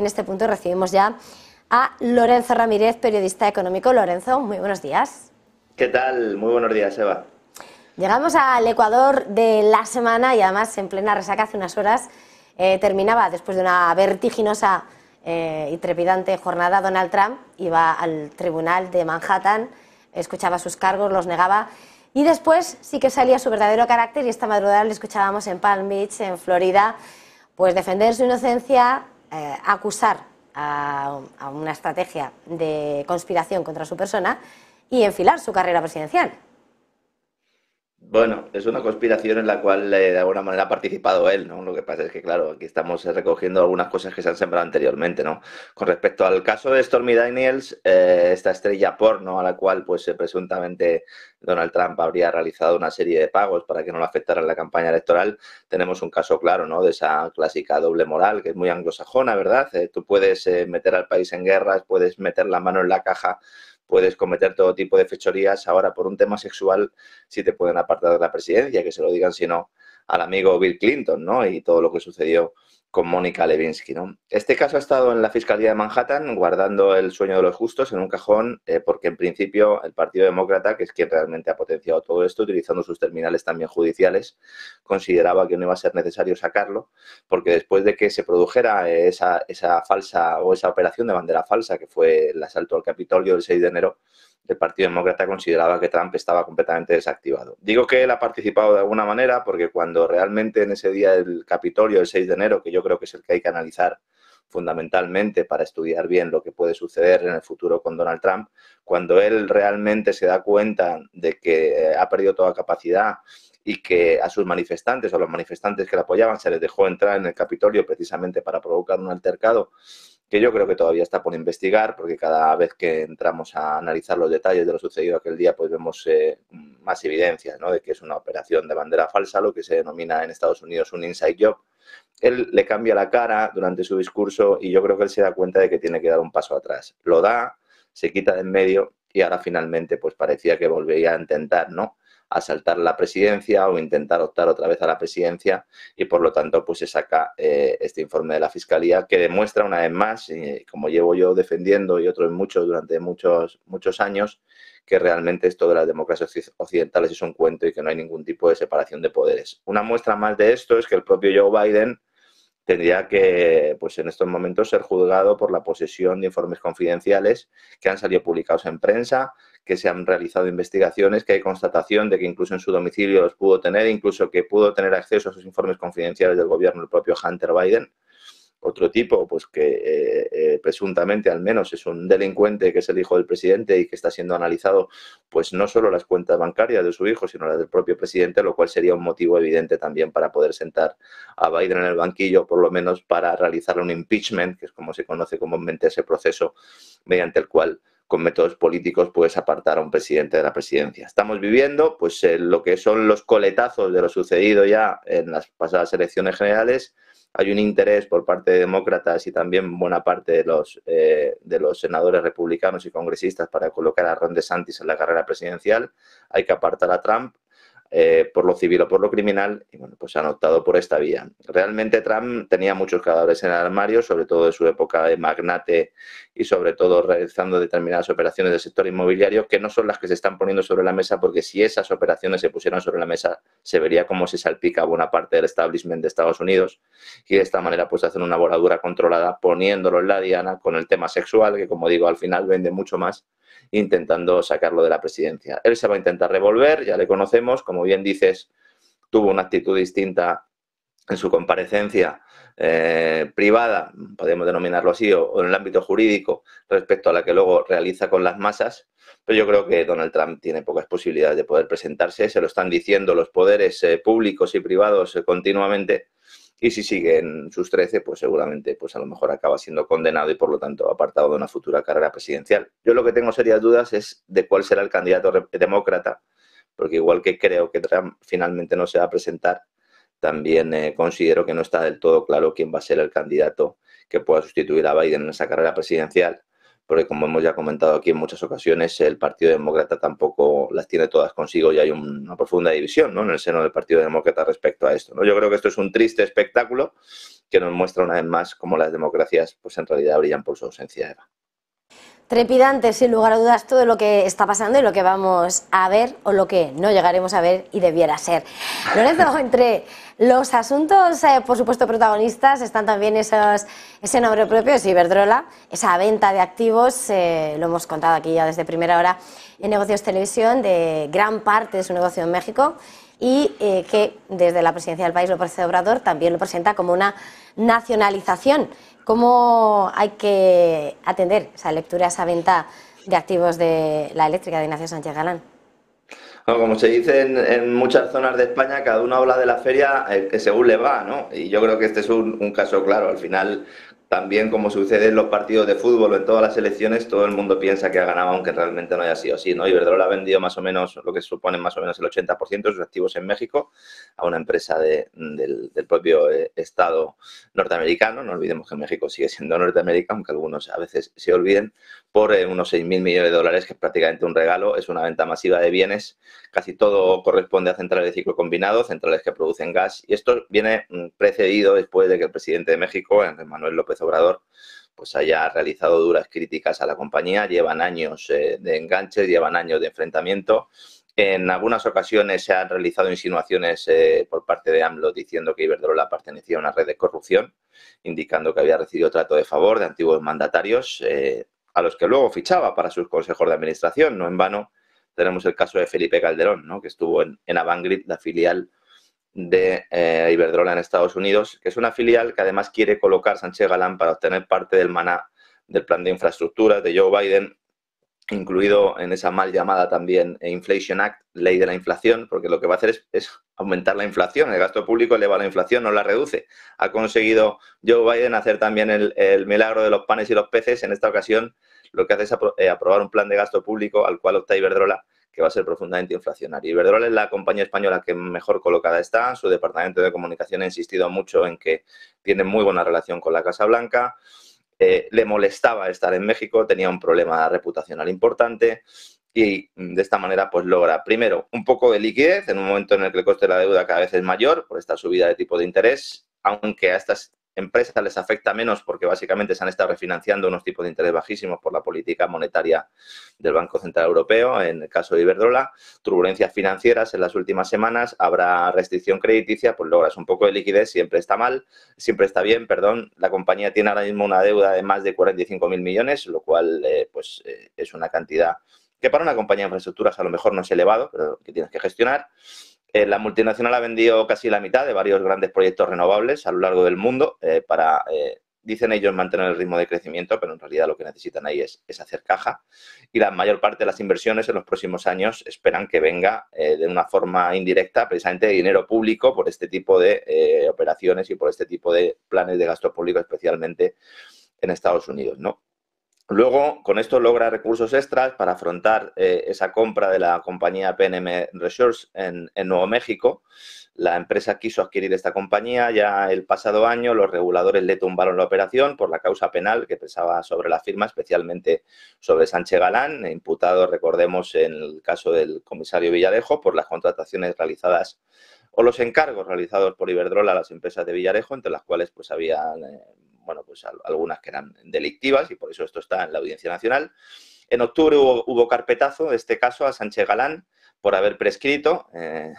en este punto recibimos ya a Lorenzo Ramírez, periodista económico. Lorenzo, muy buenos días. ¿Qué tal? Muy buenos días, Eva. Llegamos al Ecuador de la semana y además en plena resaca hace unas horas eh, terminaba después de una vertiginosa eh, y trepidante jornada Donald Trump iba al tribunal de Manhattan, escuchaba sus cargos, los negaba y después sí que salía su verdadero carácter y esta madrugada le escuchábamos en Palm Beach, en Florida, pues defender su inocencia, eh, acusar a una estrategia de conspiración contra su persona y enfilar su carrera presidencial. Bueno, es una conspiración en la cual eh, de alguna manera ha participado él, ¿no? Lo que pasa es que, claro, aquí estamos eh, recogiendo algunas cosas que se han sembrado anteriormente, ¿no? Con respecto al caso de Stormy Daniels, eh, esta estrella porno a la cual, pues, presuntamente Donald Trump habría realizado una serie de pagos para que no afectara en la campaña electoral, tenemos un caso claro, ¿no? De esa clásica doble moral que es muy anglosajona, ¿verdad? tú puedes meter al país en guerras, puedes meter la mano en la caja puedes cometer todo tipo de fechorías. Ahora, por un tema sexual, si te pueden apartar de la presidencia, que se lo digan si no al amigo Bill Clinton, ¿no? Y todo lo que sucedió con Mónica Levinsky, ¿no? Este caso ha estado en la Fiscalía de Manhattan guardando el sueño de los justos en un cajón eh, porque en principio el Partido Demócrata, que es quien realmente ha potenciado todo esto, utilizando sus terminales también judiciales, consideraba que no iba a ser necesario sacarlo porque después de que se produjera eh, esa, esa falsa o esa operación de bandera falsa que fue el asalto al Capitolio el 6 de enero, el Partido Demócrata consideraba que Trump estaba completamente desactivado. Digo que él ha participado de alguna manera porque cuando realmente en ese día del Capitolio, el 6 de enero, que yo creo que es el que hay que analizar fundamentalmente para estudiar bien lo que puede suceder en el futuro con Donald Trump, cuando él realmente se da cuenta de que eh, ha perdido toda capacidad y que a sus manifestantes o a los manifestantes que le apoyaban se les dejó entrar en el Capitolio precisamente para provocar un altercado que yo creo que todavía está por investigar, porque cada vez que entramos a analizar los detalles de lo sucedido aquel día, pues vemos eh, más evidencias ¿no? de que es una operación de bandera falsa, lo que se denomina en Estados Unidos un inside job. Él le cambia la cara durante su discurso y yo creo que él se da cuenta de que tiene que dar un paso atrás. Lo da, se quita de en medio y ahora finalmente pues parecía que volvería a intentar, ¿no? asaltar la presidencia o intentar optar otra vez a la presidencia y por lo tanto pues se saca eh, este informe de la Fiscalía que demuestra una vez más, eh, como llevo yo defendiendo y otros muchos durante muchos, muchos años, que realmente esto de las democracias occidentales es un cuento y que no hay ningún tipo de separación de poderes. Una muestra más de esto es que el propio Joe Biden tendría que, pues en estos momentos, ser juzgado por la posesión de informes confidenciales que han salido publicados en prensa, que se han realizado investigaciones, que hay constatación de que incluso en su domicilio los pudo tener, incluso que pudo tener acceso a sus informes confidenciales del gobierno el propio Hunter Biden. Otro tipo, pues que eh, eh, presuntamente al menos es un delincuente que es el hijo del presidente y que está siendo analizado, pues no solo las cuentas bancarias de su hijo, sino las del propio presidente, lo cual sería un motivo evidente también para poder sentar a Biden en el banquillo, por lo menos para realizar un impeachment, que es como se conoce comúnmente ese proceso mediante el cual con métodos políticos puedes apartar a un presidente de la presidencia. Estamos viviendo pues, eh, lo que son los coletazos de lo sucedido ya en las pasadas elecciones generales. Hay un interés por parte de demócratas y también buena parte de los, eh, de los senadores republicanos y congresistas para colocar a Ron DeSantis en la carrera presidencial. Hay que apartar a Trump eh, por lo civil o por lo criminal, y bueno, pues han optado por esta vía. Realmente Trump tenía muchos cadáveres en el armario, sobre todo de su época de magnate y sobre todo realizando determinadas operaciones del sector inmobiliario, que no son las que se están poniendo sobre la mesa, porque si esas operaciones se pusieran sobre la mesa, se vería cómo se salpica buena parte del establishment de Estados Unidos, y de esta manera pues hacen una voladura controlada poniéndolo en la diana con el tema sexual, que como digo, al final vende mucho más intentando sacarlo de la presidencia. Él se va a intentar revolver, ya le conocemos, como bien dices, tuvo una actitud distinta en su comparecencia eh, privada, podemos denominarlo así, o, en el ámbito jurídico, respecto a la que luego realiza con las masas. Pero yo creo que Donald Trump tiene pocas posibilidades de poder presentarse, se lo están diciendo los poderes eh, públicos y privados eh, continuamente, y si sigue en sus 13, pues seguramente pues a lo mejor acaba siendo condenado y por lo tanto apartado de una futura carrera presidencial. Yo lo que tengo serias dudas es de cuál será el candidato demócrata, porque igual que creo que Trump finalmente no se va a presentar, también eh, considero que no está del todo claro quién va a ser el candidato que pueda sustituir a Biden en esa carrera presidencial porque como hemos ya comentado aquí en muchas ocasiones, el Partido Demócrata tampoco las tiene todas consigo y hay una profunda división en el seno del Partido Demócrata respecto a esto. ¿no? Yo creo que esto es un triste espectáculo que nos muestra una vez más cómo las democracias pues en realidad brillan por su ausencia, Eva. Trepidante, sin lugar a dudas, todo lo que está pasando y lo que vamos a ver o lo que no llegaremos a ver y debiera ser. Lorenzo, entre los asuntos, eh, por supuesto, protagonistas, están también esos, ese nombre propio, es esa venta de activos, eh, lo hemos contado aquí ya desde primera hora en Negocios Televisión, de gran parte de su negocio en México y eh, que desde la presidencia del país, lo Obrador, también lo presenta como una nacionalización ¿Cómo hay que atender esa lectura, esa venta de activos de la eléctrica de Ignacio Sánchez Galán? como se dice en, muchas zonas de España, cada uno habla de la feria eh, que según le va, ¿no? Y yo creo que este es un, un caso claro. Al final, también como sucede en los partidos de fútbol o en todas las elecciones, todo el mundo piensa que ha ganado aunque realmente no haya sido así, ¿no? Iberdrola ha vendido más o menos lo que supone más o menos el 80% de sus activos en México a una empresa del, propio eh, Estado norteamericano, no olvidemos que México sigue siendo Norteamérica, aunque algunos a veces se olviden, por eh, unos 6.000 millones de dólares, que es prácticamente un regalo, es una venta masiva de bienes, casi todo corresponde a centrales de ciclo combinado, centrales que producen gas, y esto viene mm, precedido después de que el presidente de México, Manuel López Obrador pues haya realizado duras críticas a la compañía. Llevan años eh, de enganches, llevan años de enfrentamiento. En algunas ocasiones se han realizado insinuaciones eh, por parte de AMLO diciendo que Iberdrola pertenecía a una red de corrupción, indicando que había recibido trato de favor de antiguos mandatarios, eh, a los que luego fichaba para sus consejos de administración. No en vano tenemos el caso de Felipe Calderón, que estuvo en, en Avangrid, la filial de eh, Iberdrola en Estados Unidos, que es una filial que además quiere colocar Sánchez Galán para obtener parte del maná del plan de infraestructuras de Joe Biden, incluido en esa mal llamada también eh, Inflation Act, ley de la inflación, porque lo que va a hacer es, aumentar la inflación, el gasto público eleva la inflación, no la reduce. Ha conseguido Joe Biden hacer también el, milagro de los panes y los peces, en esta ocasión lo que hace es eh, aprobar un plan de gasto público al cual opta Iberdrola que va a ser profundamente inflacionaria. Iberdrola es la compañía española que mejor colocada está. Su departamento de comunicación ha insistido mucho en que tiene muy buena relación con la Casa Blanca. Eh, le molestaba estar en México, tenía un problema reputacional importante y mm, de esta manera pues logra primero un poco de liquidez en un momento en el que el coste de la deuda cada vez es mayor por esta subida de tipo de interés, aunque a estas empresas les afecta menos porque básicamente se han estado refinanciando unos tipos de interés bajísimos por la política monetaria del Banco Central Europeo, en el caso de Iberdrola, turbulencias financieras en las últimas semanas, habrá restricción crediticia, pues logras un poco de liquidez, siempre está mal, siempre está bien, perdón, la compañía tiene ahora mismo una deuda de más de 45.000 millones, lo cual eh, pues eh, es una cantidad que para una compañía de infraestructuras a lo mejor no es elevado, pero que tienes que gestionar. Eh, la multinacional ha vendido casi la mitad de varios grandes proyectos renovables a lo largo del mundo eh, para, eh, dicen ellos, mantener el ritmo de crecimiento, pero en realidad lo que necesitan ahí es, es, hacer caja. Y la mayor parte de las inversiones en los próximos años esperan que venga de una forma indirecta, precisamente de dinero público, por este tipo de operaciones y por este tipo de planes de gasto público, especialmente en Estados Unidos, ¿no? Luego, con esto logra recursos extras para afrontar eh, esa compra de la compañía PNM Resource en, Nuevo México. La empresa quiso adquirir esta compañía ya el pasado año. Los reguladores le tumbaron la operación por la causa penal que pesaba sobre la firma, especialmente sobre Sánchez Galán, imputado, recordemos, en el caso del comisario Villarejo por las contrataciones realizadas o los encargos realizados por Iberdrola a las empresas de Villarejo, entre las cuales pues había eh, bueno, pues algunas que eran delictivas y por eso esto está en la Audiencia Nacional. En octubre hubo, carpetazo de este caso a Sánchez Galán por haber prescrito, eh,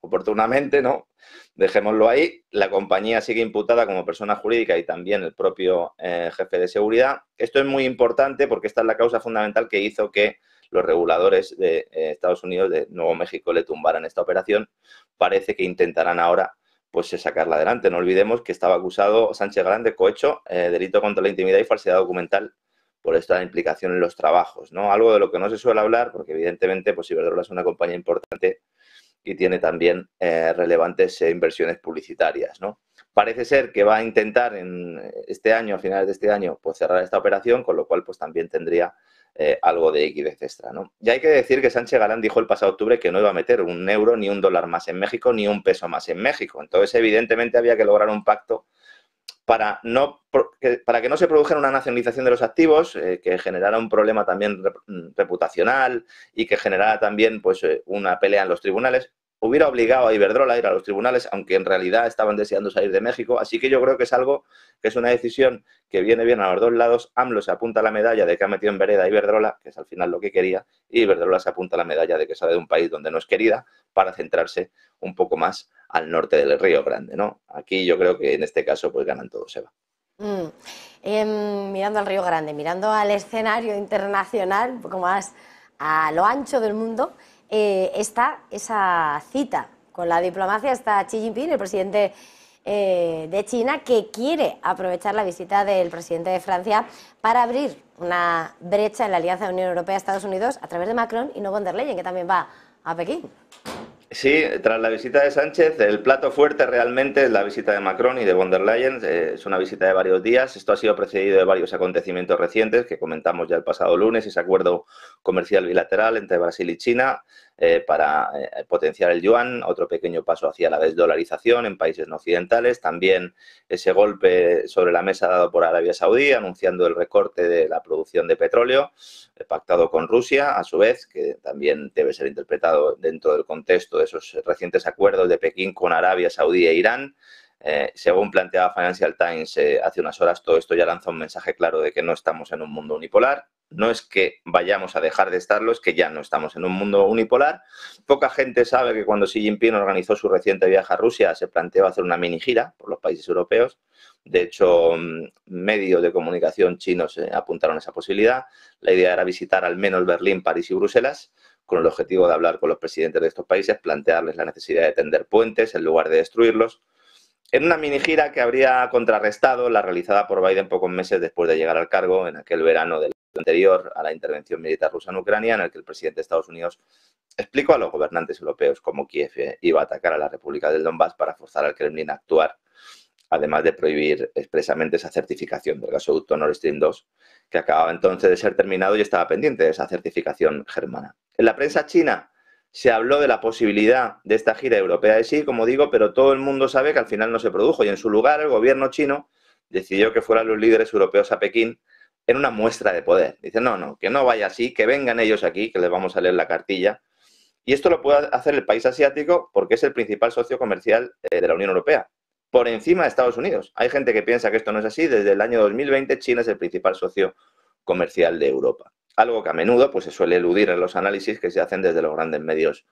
oportunamente, ¿no? Dejémoslo ahí. La compañía sigue imputada como persona jurídica y también el propio eh, jefe de seguridad. Esto es muy importante porque esta es la causa fundamental que hizo que los reguladores de eh, Estados Unidos, de Nuevo México, le tumbaran esta operación. Parece que intentarán ahora pues sacarla adelante. No olvidemos que estaba acusado Sánchez Grande, cohecho, eh, delito contra la intimidad y falsedad documental por esta implicación en los trabajos, ¿no? Algo de lo que no se suele hablar, porque evidentemente pues Iberdrola es una compañía importante y tiene también eh, relevantes eh, inversiones publicitarias, ¿no? Parece ser que va a intentar en este año, a finales de este año, pues cerrar esta operación, con lo cual pues también tendría eh, algo de X este extra. Y hay que decir que Sánchez Galán dijo el pasado octubre que no iba a meter un euro ni un dólar más en México ni un peso más en México. Entonces, evidentemente, había que lograr un pacto para, no, para que no se produjera una nacionalización de los activos, eh, que generara un problema también mm, reputacional y que generara también pues, eh, una pelea en los tribunales hubiera obligado a Iberdrola a ir a los tribunales, aunque en realidad estaban deseando salir de México. Así que yo creo que es algo que es una decisión que viene bien a los dos lados. AMLO se apunta a la medalla de que ha metido en vereda a Iberdrola, que es al final lo que quería, y Iberdrola se apunta a la medalla de que sale de un país donde no es querida para centrarse un poco más al norte del Río Grande. ¿no? Aquí yo creo que en este caso pues ganan todos, Eva. Mm. Em, mirando al Río Grande, mirando al escenario internacional, un poco más a lo ancho del mundo. Eh, está esa cita con la diplomacia, está Xi Jinping, el presidente eh, de China, que quiere aprovechar la visita del presidente de Francia para abrir una brecha en la alianza de Unión Europea-Estados Unidos a través de Macron y no von der Leyen, que también va a Pekín. Sí, tras la visita de Sánchez, el plato fuerte realmente es la visita de Macron y de von der Leyen. Eh, es una visita de varios días. Esto ha sido precedido de varios acontecimientos recientes que comentamos ya el pasado lunes, ese acuerdo comercial bilateral entre Brasil y China, eh, para eh, potenciar el yuan, otro pequeño paso hacia la desdolarización en países no occidentales, también ese golpe sobre la mesa dado por Arabia Saudí anunciando el recorte de la producción de petróleo eh, pactado con Rusia, a su vez, que también debe ser interpretado dentro del contexto de esos recientes acuerdos de Pekín con Arabia Saudí e Irán. según planteaba Financial Times hace unas horas, todo esto ya lanza un mensaje claro de que no estamos en un mundo unipolar no es que vayamos a dejar de estarlo, es que ya no estamos en un mundo unipolar. Poca gente sabe que cuando Xi Jinping organizó su reciente viaje a Rusia se planteó hacer una mini gira por los países europeos. De hecho, mm, medios de comunicación chinos eh, apuntaron a esa posibilidad. La idea era visitar al menos Berlín, París y Bruselas con el objetivo de hablar con los presidentes de estos países, plantearles la necesidad de tender puentes en lugar de destruirlos en una mini gira que habría contrarrestado la realizada por Biden pocos meses después de llegar al cargo en aquel verano del anterior a la intervención militar rusa en Ucrania, en el que el presidente de Estados Unidos explicó a los gobernantes europeos cómo Kiev iba a atacar a la República del Donbass para forzar al Kremlin a actuar, además de prohibir expresamente esa certificación del gasoducto Nord Stream 2, que acababa entonces de ser terminado y estaba pendiente de esa certificación germana. En la prensa china se habló de la posibilidad de esta gira europea de sí, como digo, pero todo el mundo sabe que al final no se produjo y en su lugar el gobierno chino decidió que fueran los líderes europeos a Pekín en una muestra de poder. Dice, no, no, que no vaya así, que vengan ellos aquí, que les vamos a leer la cartilla. Y esto lo puede hacer el país asiático porque es el principal socio comercial eh, de la Unión Europea, por encima de Estados Unidos. Hay gente que piensa que esto no es así. Desde el año 2020 China es el principal socio comercial de Europa. Algo que a menudo pues, se suele eludir en los análisis que se hacen desde los grandes medios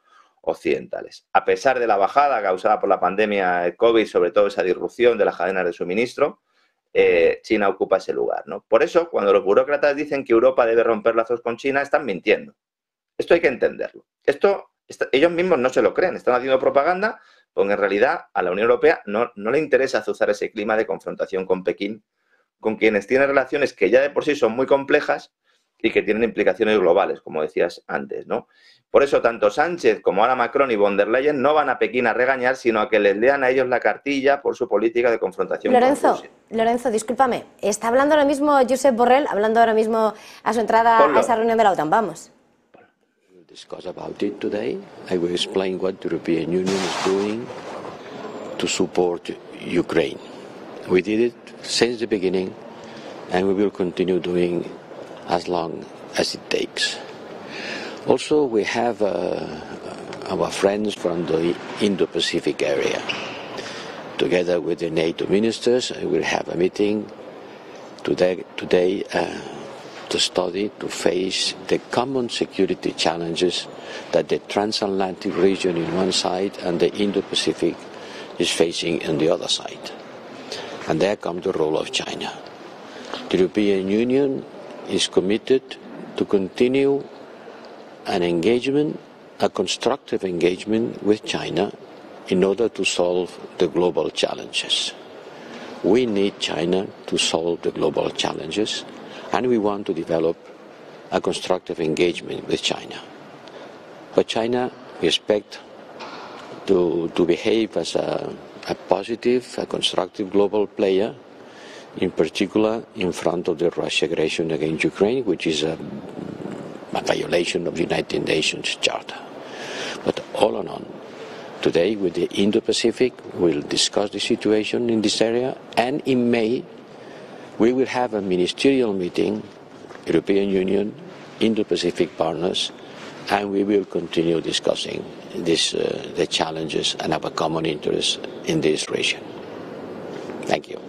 occidentales. A pesar de la bajada causada por la pandemia de eh, COVID, sobre todo esa disrupción de las cadenas de suministro, eh, China ocupa ese lugar. ¿no? Por eso, cuando los burócratas dicen que Europa debe romper lazos con China, están mintiendo. Esto hay que entenderlo. Esto ellos mismos no se lo creen, están haciendo propaganda, porque en realidad a la Unión Europea no, no le interesa azuzar ese clima de confrontación con Pekín, con quienes tiene relaciones que ya de por sí son muy complejas y que tienen implicaciones globales, como decías antes, ¿no? Por eso, tanto Sánchez como ahora Macron y von der Leyen no van a Pekín a regañar, sino a que les lean a ellos la cartilla por su política de confrontación. Lorenzo, Lorenzo, discúlpame. Está hablando ahora mismo Josep Borrell, hablando ahora mismo a su entrada a esa reunión de la OTAN. Vamos. discuss about it today. I will explain what the European Union is doing to support Ukraine. as long as it takes. Also, we have uh, our friends from the Indo Pacific area. Together with the NATO ministers, we will have a meeting today, today uh, to study, to face the common security challenges that the transatlantic region in one side and the Indo Pacific is facing on the other side. And there comes the role of China. The European Union is committed to continue an engagement, a constructive engagement with China in order to solve the global challenges. We need China to solve the global challenges, and we want to develop a constructive engagement with China. But China, we expect to, to behave as a, a positive, a constructive global player in particular in front of the Russian aggression against Ukraine, which is a, a violation of the United Nations Charter. But all in all, today with the Indo-Pacific, we'll discuss the situation in this area, and in May, we will have a ministerial meeting, European Union, Indo-Pacific partners, and we will continue discussing this, uh, the challenges and our common interests in this region. Thank you.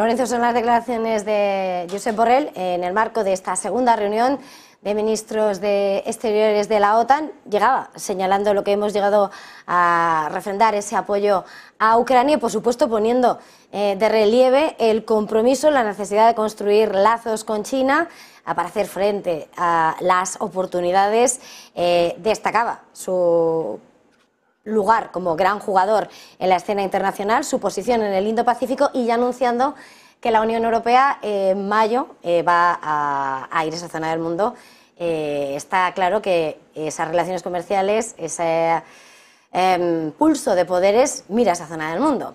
Lorenzo, son las declaraciones de Josep Borrell en el marco de esta segunda reunión de ministros de Exteriores de la OTAN. Llegaba señalando lo que hemos llegado a refrendar, ese apoyo a Ucrania y, por supuesto, poniendo eh, de relieve el compromiso, la necesidad de construir lazos con China para hacer frente a las oportunidades. Eh, destacaba su lugar como gran jugador en la escena internacional, su posición en el Indo-Pacífico y ya anunciando que la Unión Europea eh, en mayo eh, va a, ir a esa zona del mundo. Eh, está claro que esas relaciones comerciales, ese em, pulso de poderes, mira esa zona del mundo.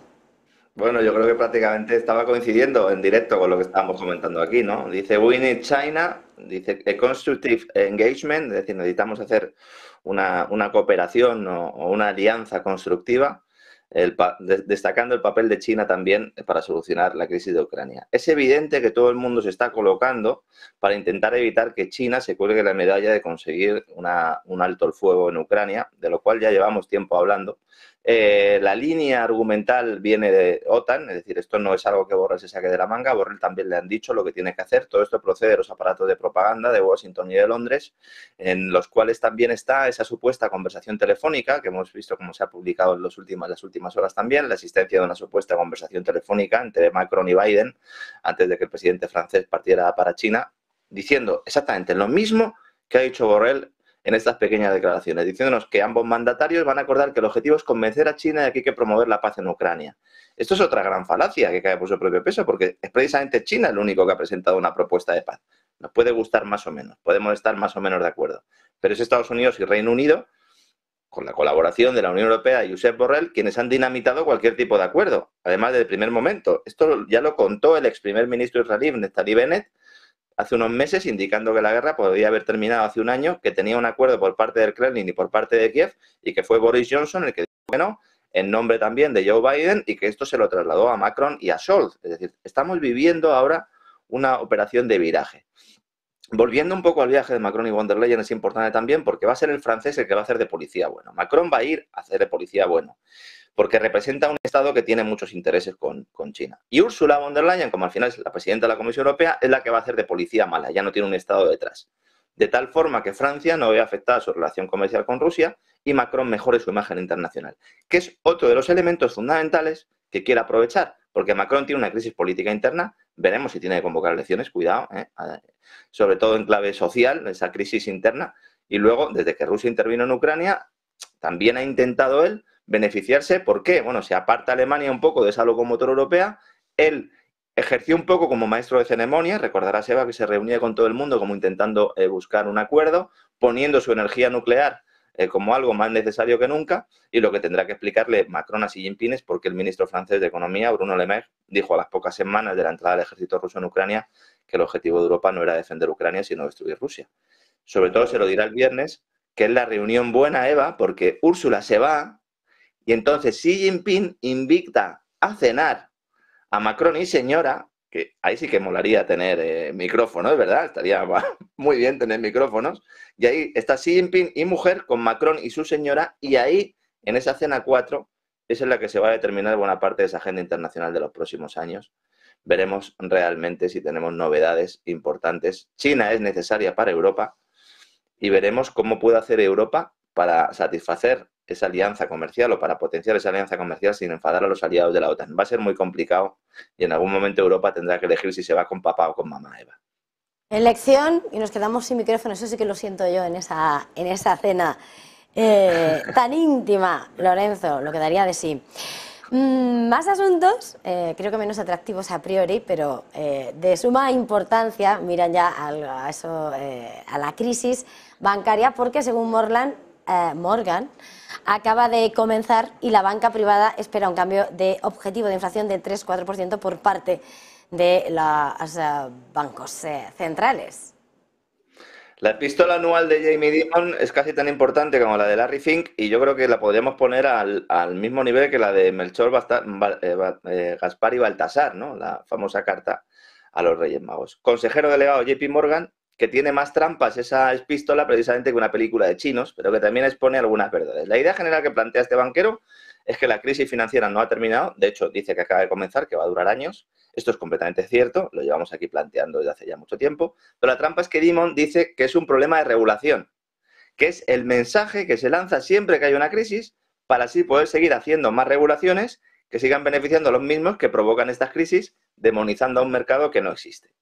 Bueno, yo creo que prácticamente estaba coincidiendo en directo con lo que estábamos comentando aquí, ¿no? Dice, Winnie China, dice, eh, constructive engagement, es decir, necesitamos hacer una, una cooperación o, una alianza constructiva destacando el papel de China también eh, para solucionar la crisis de Ucrania. Es evidente que todo el mundo se está colocando para intentar evitar que China se cuelgue la medalla de conseguir un alto el fuego en Ucrania, de lo cual ya llevamos tiempo hablando. Eh, la línea argumental viene de OTAN, es decir, esto no es algo que Borrell se saque de la manga, Borrell también le han dicho lo que tiene que hacer, todo esto procede de los aparatos de propaganda de Washington y de Londres, en los cuales también está esa supuesta conversación telefónica que hemos visto cómo se ha publicado en los últimos, las últimas últimas horas también la existencia de una supuesta conversación telefónica entre Macron y Biden antes de que el presidente francés partiera para China, diciendo exactamente lo mismo que ha dicho Borrell en estas pequeñas declaraciones, diciéndonos que ambos mandatarios van a acordar que el objetivo es convencer a China de que hay que promover la paz en Ucrania. Esto es otra gran falacia que cae por su propio peso, porque es precisamente China el único que ha presentado una propuesta de paz. Nos puede gustar más o menos, podemos estar más o menos de acuerdo, pero es Estados Unidos y Reino Unido con la colaboración de la Unión Europea y Josep Borrell, quienes han dinamitado cualquier tipo de acuerdo, además del primer momento. Esto ya lo contó el ex primer ministro israelí, Netanyahu Bennett, hace unos meses, indicando que la guerra podría haber terminado hace un año, que tenía un acuerdo por parte del Kremlin y por parte de Kiev, y que fue Boris Johnson el que dijo que no, en nombre también de Joe Biden, y que esto se lo trasladó a Macron y a Scholz. Es decir, estamos viviendo ahora una operación de viraje. Volviendo un poco al viaje de Macron y von der Leyen, es importante también porque va a ser el francés el que va a hacer de policía bueno. Macron va a ir a hacer de policía bueno, porque representa un Estado que tiene muchos intereses con, China. Y Ursula von der Leyen, como al final es la presidenta de la Comisión Europea, es la que va a hacer de policía mala, ya no tiene un Estado detrás. De tal forma que Francia no ve afectada su relación comercial con Rusia y Macron mejore su imagen internacional, que es otro de los elementos fundamentales que quiere aprovechar, porque Macron tiene una crisis política interna, veremos si tiene que convocar elecciones, cuidado, ¿eh? sobre todo en clave social, esa crisis interna, y luego, desde que Rusia intervino en Ucrania, también ha intentado él beneficiarse, ¿por qué? Bueno, se aparta Alemania un poco de esa locomotora europea, él ejerció un poco como maestro de ceremonia, recordará Seba que se reunía con todo el mundo como intentando eh, buscar un acuerdo, poniendo su energía nuclear eh, como algo más necesario que nunca y lo que tendrá que explicarle Macron a Xi Jinping es porque el ministro francés de Economía, Bruno Le Maire, dijo a las pocas semanas de la entrada del ejército ruso en Ucrania que el objetivo de Europa no era defender Ucrania, sino destruir Rusia. Sobre todo se lo dirá el viernes, que es la reunión buena, Eva, porque Úrsula se va y entonces Xi Jinping invita a cenar a Macron y señora que ahí sí que molaría tener eh, micrófonos, ¿verdad? Estaría muy bien tener micrófonos. Y ahí está Xi Jinping y mujer con Macron y su señora, y ahí, en esa cena 4, es en la que se va a determinar buena parte de esa agenda internacional de los próximos años. Veremos realmente si tenemos novedades importantes. China es necesaria para Europa y veremos cómo puede hacer Europa para satisfacer esa alianza comercial o para potenciar esa alianza comercial sin enfadar a los aliados de la OTAN. Va a ser muy complicado y en algún momento Europa tendrá que elegir si se va con papá o con mamá Eva. Elección y nos quedamos sin micrófono, eso sí que lo siento yo en esa, en esa cena eh, tan íntima, Lorenzo, lo quedaría de sí. Mm, más asuntos, eh, creo que menos atractivos a priori, pero eh, de suma importancia, miran ya a, eso, a la crisis bancaria, porque según Morgan, acaba de comenzar y la banca privada espera un cambio de objetivo de inflación de 3-4% por parte de los eh, bancos eh, centrales. La pistola anual de Jamie Dimon es casi tan importante como la de Larry Fink y yo creo que la podríamos poner al, mismo nivel que la de Melchor eh, Gaspar y Baltasar, ¿no? la famosa carta a los Reyes Magos. Consejero delegado JP Morgan que tiene más trampas esa espístola, precisamente que una película de chinos, pero que también expone algunas verdades. La idea general que plantea este banquero es que la crisis financiera no ha terminado, de hecho dice que acaba de comenzar, que va a durar años, esto es completamente cierto, lo llevamos aquí planteando desde hace ya mucho tiempo, pero la trampa es que Dimon dice que es un problema de regulación, que es el mensaje que se lanza siempre que hay una crisis para así poder seguir haciendo más regulaciones que sigan beneficiando a los mismos que provocan estas crisis, demonizando a un mercado que no existe.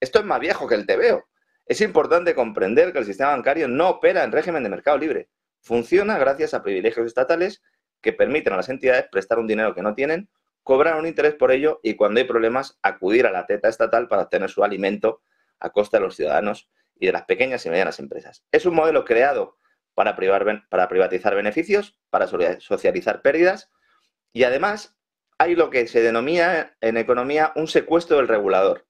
Esto es más viejo que el TVO. Es importante comprender que el sistema bancario no opera en régimen de mercado libre. Funciona gracias a privilegios estatales que permiten a las entidades prestar un dinero que no tienen, cobrar un interés por ello y cuando hay problemas acudir a la teta estatal para obtener su alimento a costa de los ciudadanos y de las pequeñas y medianas empresas. Es un modelo creado para, privar, para privatizar beneficios, para socializar pérdidas y además hay lo que se denomina en economía un secuestro del regulador,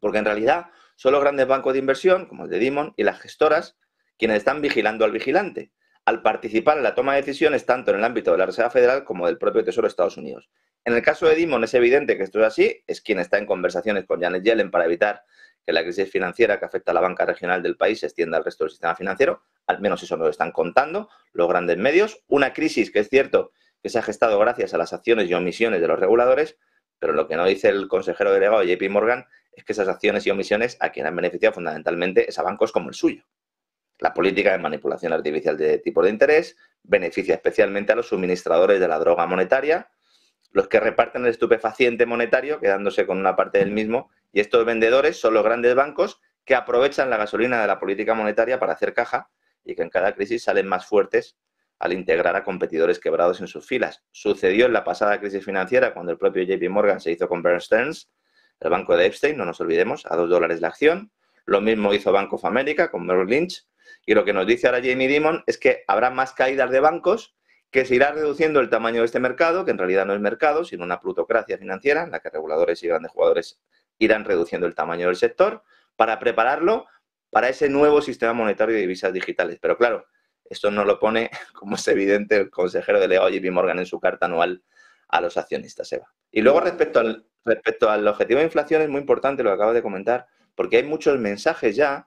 porque en realidad son los grandes bancos de inversión, como el de Dimon, y las gestoras, quienes están vigilando al vigilante, al participar en la toma de decisiones tanto en el ámbito de la Reserva Federal como del propio Tesoro de Estados Unidos. En el caso de Dimon es evidente que esto es así, es quien está en conversaciones con Janet Yellen para evitar que la crisis financiera que afecta a la banca regional del país se extienda al resto del sistema financiero, al menos eso nos lo están contando los grandes medios, una crisis que es cierto que se ha gestado gracias a las acciones y omisiones de los reguladores, pero lo que no dice el consejero delegado JP Morgan es que esas acciones y omisiones a quien han beneficiado fundamentalmente es a bancos como el suyo. La política de manipulación artificial de tipo de interés beneficia especialmente a los suministradores de la droga monetaria, los que reparten el estupefaciente monetario, quedándose con una parte del mismo, y estos vendedores son los grandes bancos que aprovechan la gasolina de la política monetaria para hacer caja y que en cada crisis salen más fuertes al integrar a competidores quebrados en sus filas. Sucedió en la pasada crisis financiera cuando el propio JP Morgan se hizo con Bernstein's el banco de Epstein, no nos olvidemos, a 2 dólares la acción. Lo mismo hizo Bank of America con Merrill Lynch. Y lo que nos dice ahora Jamie Dimon es que habrá más caídas de bancos, que se irá reduciendo el tamaño de este mercado, que en realidad no es mercado, sino una plutocracia financiera en la que reguladores y grandes jugadores irán reduciendo el tamaño del sector para prepararlo para ese nuevo sistema monetario de divisas digitales. Pero claro, esto no lo pone, como es evidente, el consejero delegado JP Morgan en su carta anual a los accionistas, Eva. Y luego respecto al, Respecto al objetivo de inflación es muy importante lo que acabas de comentar, porque hay muchos mensajes ya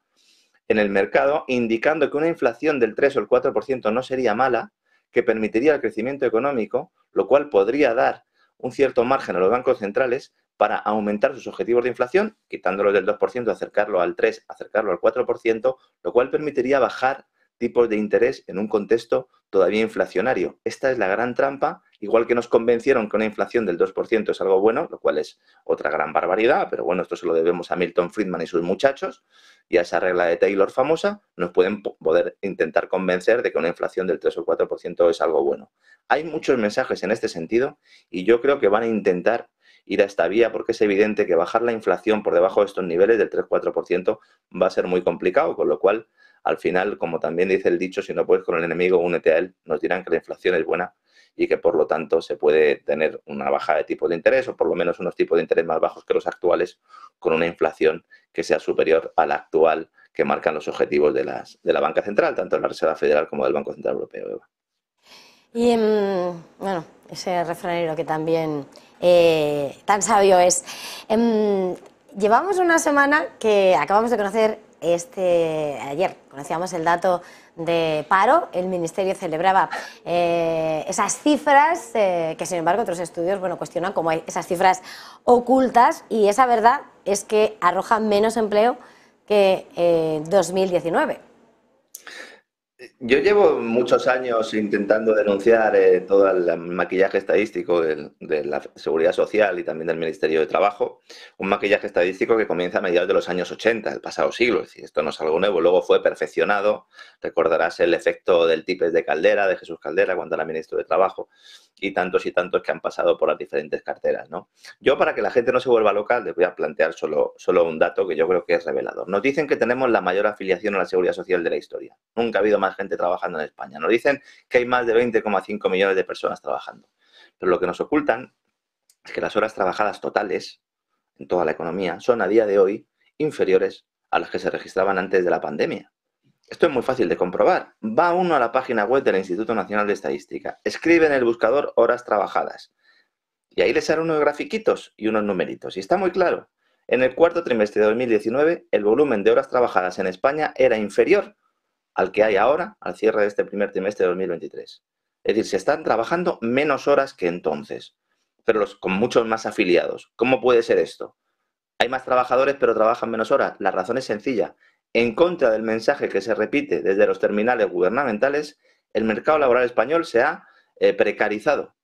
en el mercado indicando que una inflación del 3 o el 4% no sería mala, que permitiría el crecimiento económico, lo cual podría dar un cierto margen a los bancos centrales para aumentar sus objetivos de inflación, quitándolos del 2%, acercarlo al 3, acercarlo al 4%, lo cual permitiría bajar tipos de interés en un contexto todavía inflacionario. Esta es la gran trampa, igual que nos convencieron que una inflación del 2% es algo bueno, lo cual es otra gran barbaridad, pero bueno, esto se lo debemos a Milton Friedman y sus muchachos, y a esa regla de Taylor famosa, nos pueden poder intentar convencer de que una inflación del 3 o 4% es algo bueno. Hay muchos mensajes en este sentido y yo creo que van a intentar ir a esta vía porque es evidente que bajar la inflación por debajo de estos niveles del 3-4% va a ser muy complicado, con lo cual, al final, como también dice el dicho, si no puedes con el enemigo, únete a él, nos dirán que la inflación es buena y que por lo tanto se puede tener una baja de tipo de interés o por lo menos unos tipos de interés más bajos que los actuales con una inflación que sea superior a la actual que marcan los objetivos de, las, de la banca central, tanto de la Reserva Federal como del Banco Central Europeo. Y mm, bueno, ese refranero que también eh, tan sabio es. Em, llevamos una semana que acabamos de conocer este ayer conocíamos el dato de paro, el ministerio celebraba eh, esas cifras eh, que sin embargo otros estudios bueno cuestionan como hay esas cifras ocultas y esa verdad es que arrojan menos empleo que 2019. Yo llevo muchos años intentando denunciar eh, todo el maquillaje estadístico de, la Seguridad Social y también del Ministerio de Trabajo, un maquillaje estadístico que comienza a mediados de los años 80, el pasado siglo, es decir, esto no es algo nuevo, luego fue perfeccionado, recordarás el efecto del Tipes de Caldera, de Jesús Caldera, cuando era ministro de Trabajo, y tantos y tantos que han pasado por las diferentes carteras, ¿no? Yo, para que la gente no se vuelva loca, les voy a plantear solo, solo un dato que yo creo que es revelador. Nos dicen que tenemos la mayor afiliación a la seguridad social de la historia. Nunca ha habido más gente trabajando en España. Nos dicen que hay más de 20,5 millones de personas trabajando. Pero lo que nos ocultan es que las horas trabajadas totales en toda la economía son a día de hoy inferiores a las que se registraban antes de la pandemia. Esto es muy fácil de comprobar. Va uno a la página web del Instituto Nacional de Estadística, escribe en el buscador horas trabajadas y ahí le salen unos grafiquitos y unos numeritos. Y está muy claro. En el cuarto trimestre de 2019, el volumen de horas trabajadas en España era inferior al que hay ahora al cierre de este primer trimestre de 2023. Es decir, se están trabajando menos horas que entonces, pero con muchos más afiliados. ¿Cómo puede ser esto? Hay más trabajadores, pero trabajan menos horas. La razón es sencilla. En contra del mensaje que se repite desde los terminales gubernamentales, el mercado laboral español se ha eh, precarizado,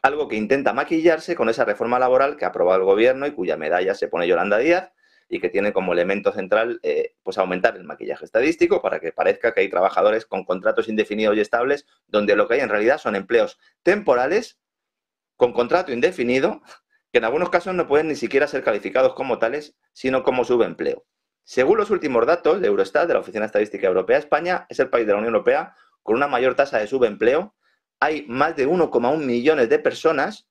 algo que intenta maquillarse con esa reforma laboral que ha aprobado el gobierno y cuya medalla se pone Yolanda Díaz y que tiene como elemento central eh, pues aumentar el maquillaje estadístico para que parezca que hay trabajadores con contratos indefinidos y estables donde lo que hay en realidad son empleos temporales con contrato indefinido que en algunos casos no pueden ni siquiera ser calificados como tales sino como subempleo. Según los últimos datos de Eurostat, de la Oficina Estadística Europea, España es el país de la Unión Europea con una mayor tasa de subempleo. Hay más de 1,1 millones de personas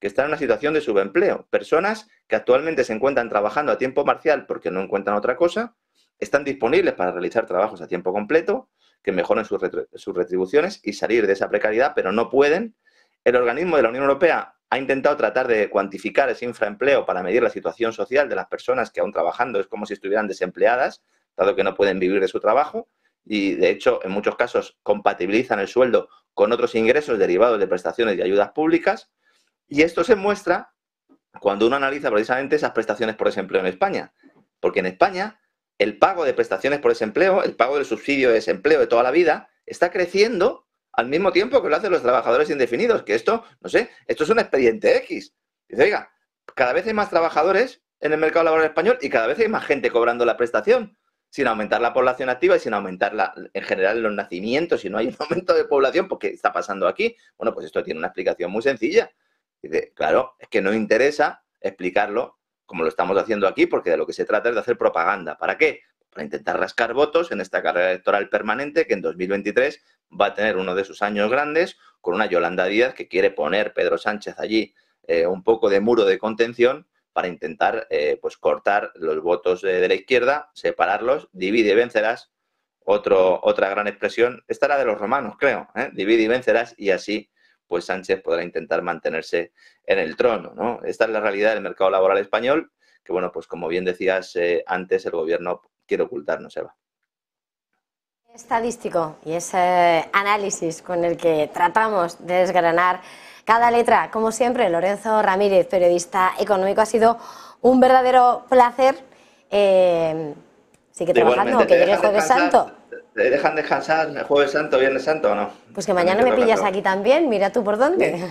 que están en una situación de subempleo. Personas que actualmente se encuentran trabajando a tiempo parcial porque no encuentran otra cosa, están disponibles para realizar trabajos a tiempo completo, que mejoren sus retribuciones y salir de esa precariedad, pero no pueden. El organismo de la Unión Europea ha intentado tratar de cuantificar ese infraempleo para medir la situación social de las personas que aún trabajando es como si estuvieran desempleadas, dado que no pueden vivir de su trabajo, y de hecho en muchos casos compatibilizan el sueldo con otros ingresos derivados de prestaciones y ayudas públicas. Y esto se muestra cuando uno analiza precisamente esas prestaciones por desempleo en España, porque en España el pago de prestaciones por desempleo, el pago del subsidio de desempleo de toda la vida, está creciendo al mismo tiempo que lo hacen los trabajadores indefinidos, que esto, no sé, esto es un expediente X. Dice, oiga, cada vez hay más trabajadores en el mercado laboral español y cada vez hay más gente cobrando la prestación, sin aumentar la población activa y sin aumentar en general los nacimientos, si no hay un aumento de población, pues ¿qué está pasando aquí? Bueno, pues esto tiene una explicación muy sencilla. Dice, claro, es que no interesa explicarlo como lo estamos haciendo aquí, porque de lo que se trata es de hacer propaganda. ¿Para qué? Para intentar rascar votos en esta carrera electoral permanente que en 2023 va a tener uno de sus años grandes con una Yolanda Díaz que quiere poner Pedro Sánchez allí eh, un poco de muro de contención para intentar eh, pues cortar los votos de, la izquierda, separarlos, divide y vencerás. Otro, otra gran expresión, esta era de los romanos, creo, ¿eh? divide y vencerás y así pues Sánchez podrá intentar mantenerse en el trono. ¿no? Esta es la realidad del mercado laboral español, que bueno, pues como bien decías antes, el gobierno quiere ocultar, no se va estadístico y ese análisis con el que tratamos de desgranar cada letra. Como siempre, Lorenzo Ramírez, periodista económico, ha sido un verdadero placer. Eh, sigue trabajando, que llegue Jueves Santo. ¿Te dejan descansar el Jueves Santo, Viernes Santo o no? Pues que mañana me pillas aquí también, mira tú por dónde.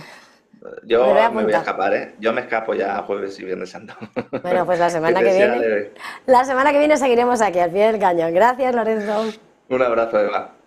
Yo me voy, a escapar, ¿eh? Yo me escapo ya jueves y viernes santo. Bueno, pues la semana que, viene. La semana que viene seguiremos aquí al pie del cañón. Gracias, Lorenzo. Un abrazo, de Eva.